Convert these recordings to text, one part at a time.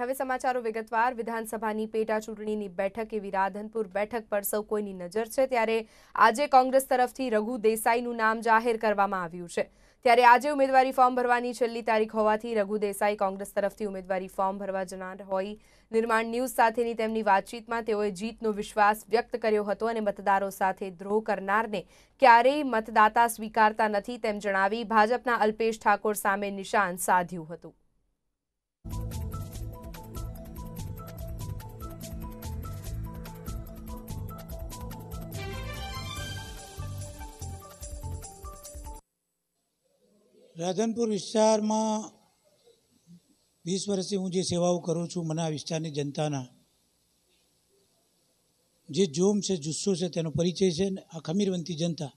હવે સમાચારો વિગતવાર વિધાનસભાની પેટા ચૂંટણીની બેઠક એવી રાધનપુર બેઠક પર સૌ કોઈની નજર છે ત્યારે આજે કોંગ્રેસ તરફથી રઘુ દેસાઈનું નામ જાહેર કરવામાં આવ્યું છે ત્યારે આજે ઉમેદવારી ફોર્મ ભરવાની છેલ્લી તારીખ હોવાથી રઘુ દેસાઈ કોંગ્રેસ તરફથી ઉમેદવારી ફોર્મ ભરવા જનાર હોય નિર્માણ ન્યૂઝ સાથેની તેમની વાતચીતમાં તેઓએ જીતનો વિશ્વાસ વ્યક્ત કર્યો હતો અને મતદારો સાથે દ્રોહ કરનારને ક્યારેય મતદાતા સ્વીકારતા નથી તેમ જણાવી ભાજપના અલ્પેશ ઠાકોર સામે નિશાન સાધ્યું હતું રાધનપુર વિસ્તારમાં વીસ વર્ષથી હું જે સેવાઓ કરું છું મને આ વિસ્તારની જનતાના જે જોમ છે જુસ્સો છે તેનો પરિચય છે ને આ ખમીરવંતી જનતા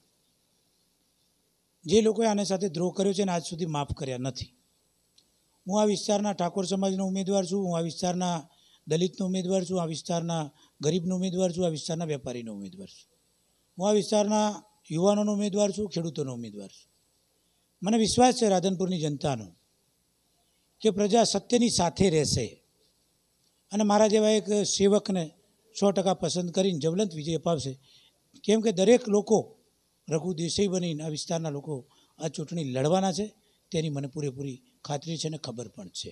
જે લોકોએ આને સાથે દ્રોહ કર્યો છે ને આજ સુધી માફ કર્યા નથી હું આ વિસ્તારના ઠાકોર સમાજનો ઉમેદવાર છું હું આ વિસ્તારના દલિતનો ઉમેદવાર છું આ વિસ્તારના ગરીબનો ઉમેદવાર છું આ વિસ્તારના વેપારીનો ઉમેદવાર છું હું આ વિસ્તારના યુવાનોનો ઉમેદવાર છું ખેડૂતોનો ઉમેદવાર છું મને વિશ્વાસ છે રાધનપુરની જનતાનો કે પ્રજા સત્યની સાથે રહેશે અને મારા જેવા એક સેવકને સો ટકા પસંદ કરીને જવલંત વિજય અપાવશે કેમ કે દરેક લોકો રઘુ દેસાઈ બનીને આ વિસ્તારના લોકો આ ચૂંટણી લડવાના છે તેની મને પૂરેપૂરી ખાતરી છે અને ખબર પણ છે